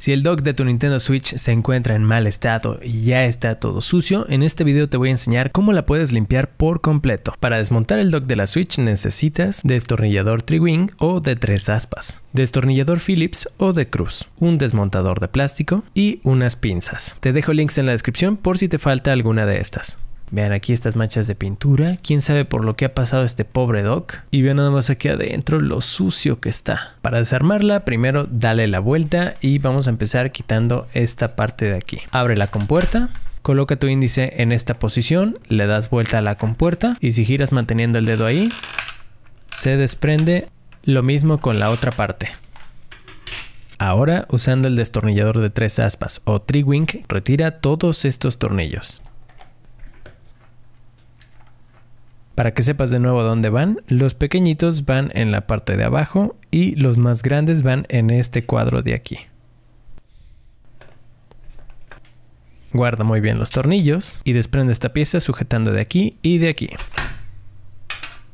Si el dock de tu Nintendo Switch se encuentra en mal estado y ya está todo sucio, en este video te voy a enseñar cómo la puedes limpiar por completo. Para desmontar el dock de la Switch necesitas destornillador 3-Wing o de tres aspas, destornillador Phillips o de cruz, un desmontador de plástico y unas pinzas. Te dejo links en la descripción por si te falta alguna de estas. Vean aquí estas manchas de pintura. ¿Quién sabe por lo que ha pasado este pobre Doc? Y vean nada más aquí adentro lo sucio que está. Para desarmarla, primero dale la vuelta y vamos a empezar quitando esta parte de aquí. Abre la compuerta. Coloca tu índice en esta posición, le das vuelta a la compuerta y si giras manteniendo el dedo ahí, se desprende lo mismo con la otra parte. Ahora, usando el destornillador de tres aspas o tri retira todos estos tornillos. Para que sepas de nuevo dónde van, los pequeñitos van en la parte de abajo y los más grandes van en este cuadro de aquí. Guarda muy bien los tornillos y desprende esta pieza sujetando de aquí y de aquí.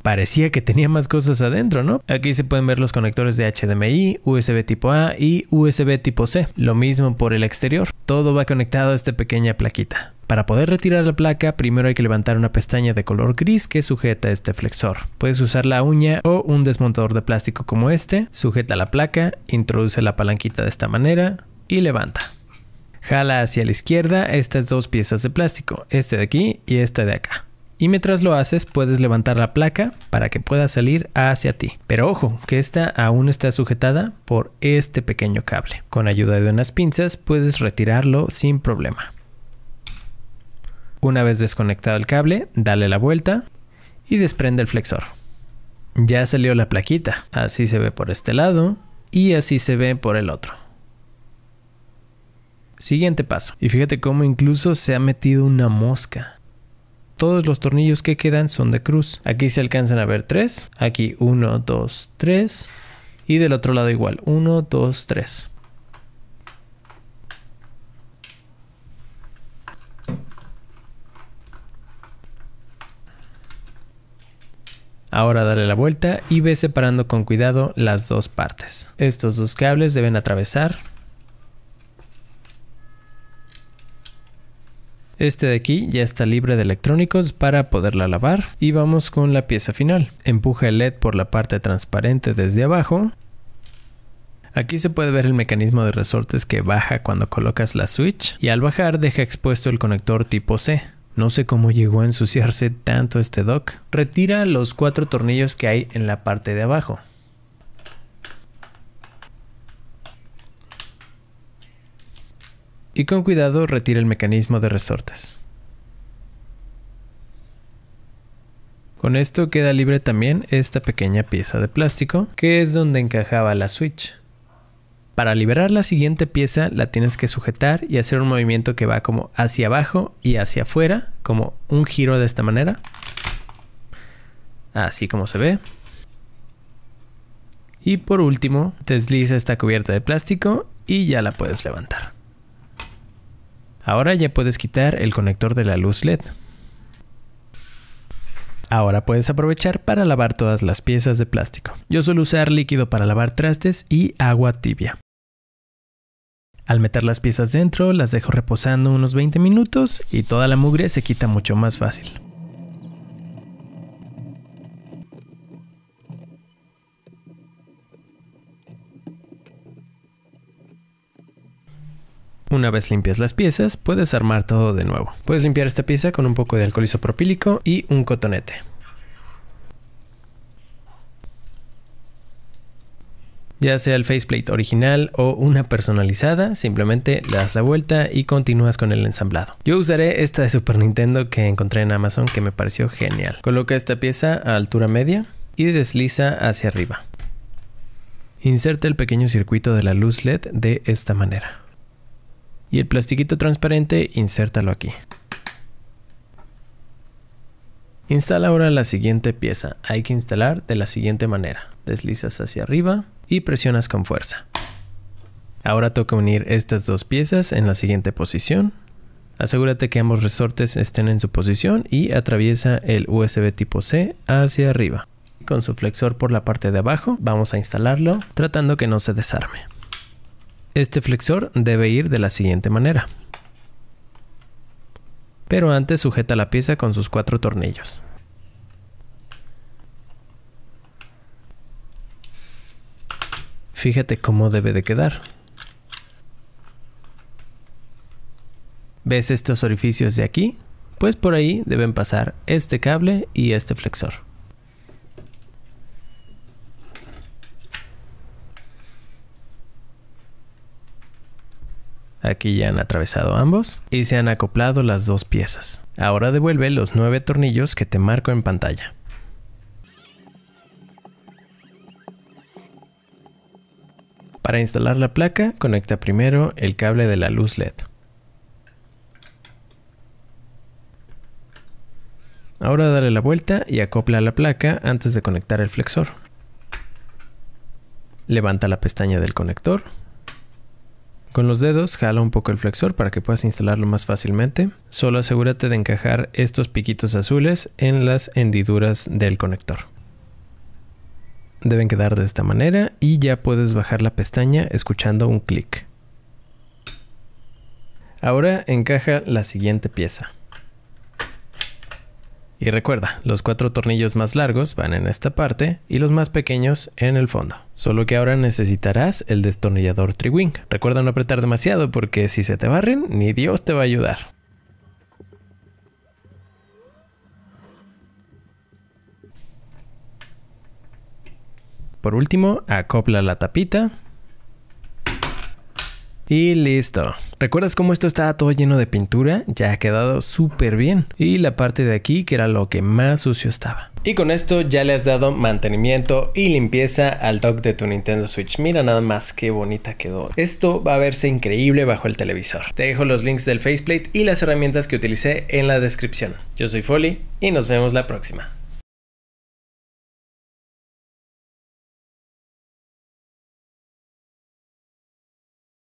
Parecía que tenía más cosas adentro, ¿no? Aquí se pueden ver los conectores de HDMI, USB tipo A y USB tipo C. Lo mismo por el exterior. Todo va conectado a esta pequeña plaquita. Para poder retirar la placa, primero hay que levantar una pestaña de color gris que sujeta este flexor. Puedes usar la uña o un desmontador de plástico como este, sujeta la placa, introduce la palanquita de esta manera y levanta. Jala hacia la izquierda estas dos piezas de plástico, este de aquí y este de acá. Y mientras lo haces puedes levantar la placa para que pueda salir hacia ti. Pero ojo, que esta aún está sujetada por este pequeño cable. Con ayuda de unas pinzas puedes retirarlo sin problema. Una vez desconectado el cable, dale la vuelta y desprende el flexor. Ya salió la plaquita, así se ve por este lado y así se ve por el otro. Siguiente paso, y fíjate cómo incluso se ha metido una mosca. Todos los tornillos que quedan son de cruz. Aquí se alcanzan a ver tres, aquí uno, dos, tres y del otro lado igual uno, dos, tres. Ahora dale la vuelta y ve separando con cuidado las dos partes. Estos dos cables deben atravesar. Este de aquí ya está libre de electrónicos para poderla lavar y vamos con la pieza final. Empuja el LED por la parte transparente desde abajo Aquí se puede ver el mecanismo de resortes que baja cuando colocas la switch y al bajar deja expuesto el conector tipo C. No sé cómo llegó a ensuciarse tanto este dock. Retira los cuatro tornillos que hay en la parte de abajo. Y con cuidado retira el mecanismo de resortes. Con esto queda libre también esta pequeña pieza de plástico que es donde encajaba la Switch. Para liberar la siguiente pieza la tienes que sujetar y hacer un movimiento que va como hacia abajo y hacia afuera, como un giro de esta manera. Así como se ve. Y por último, desliza esta cubierta de plástico y ya la puedes levantar. Ahora ya puedes quitar el conector de la luz LED. Ahora puedes aprovechar para lavar todas las piezas de plástico. Yo suelo usar líquido para lavar trastes y agua tibia. Al meter las piezas dentro, las dejo reposando unos 20 minutos y toda la mugre se quita mucho más fácil. Una vez limpias las piezas, puedes armar todo de nuevo. Puedes limpiar esta pieza con un poco de alcohol isopropílico y un cotonete. ya sea el faceplate original o una personalizada, simplemente le das la vuelta y continúas con el ensamblado. Yo usaré esta de Super Nintendo que encontré en Amazon que me pareció genial. Coloca esta pieza a altura media y desliza hacia arriba. Inserta el pequeño circuito de la luz LED de esta manera. Y el plastiquito transparente, insértalo aquí. Instala ahora la siguiente pieza. Hay que instalar de la siguiente manera. Deslizas hacia arriba y presionas con fuerza. Ahora toca unir estas dos piezas en la siguiente posición. Asegúrate que ambos resortes estén en su posición y atraviesa el USB tipo C hacia arriba. Con su flexor por la parte de abajo vamos a instalarlo tratando que no se desarme. Este flexor debe ir de la siguiente manera pero antes sujeta la pieza con sus cuatro tornillos. Fíjate cómo debe de quedar. ¿Ves estos orificios de aquí? Pues por ahí deben pasar este cable y este flexor. Aquí ya han atravesado ambos y se han acoplado las dos piezas. Ahora devuelve los nueve tornillos que te marco en pantalla. Para instalar la placa, conecta primero el cable de la luz LED. Ahora dale la vuelta y acopla la placa antes de conectar el flexor. Levanta la pestaña del conector con los dedos jala un poco el flexor para que puedas instalarlo más fácilmente. Solo asegúrate de encajar estos piquitos azules en las hendiduras del conector. Deben quedar de esta manera y ya puedes bajar la pestaña escuchando un clic. Ahora encaja la siguiente pieza. Y recuerda, los cuatro tornillos más largos van en esta parte y los más pequeños en el fondo. Solo que ahora necesitarás el destornillador Triwing. Recuerda no apretar demasiado porque si se te barren, ni Dios te va a ayudar. Por último, acopla la tapita. Y listo. ¿Recuerdas cómo esto estaba todo lleno de pintura? Ya ha quedado súper bien. Y la parte de aquí que era lo que más sucio estaba. Y con esto ya le has dado mantenimiento y limpieza al dock de tu Nintendo Switch. Mira nada más qué bonita quedó. Esto va a verse increíble bajo el televisor. Te dejo los links del faceplate y las herramientas que utilicé en la descripción. Yo soy Foley y nos vemos la próxima.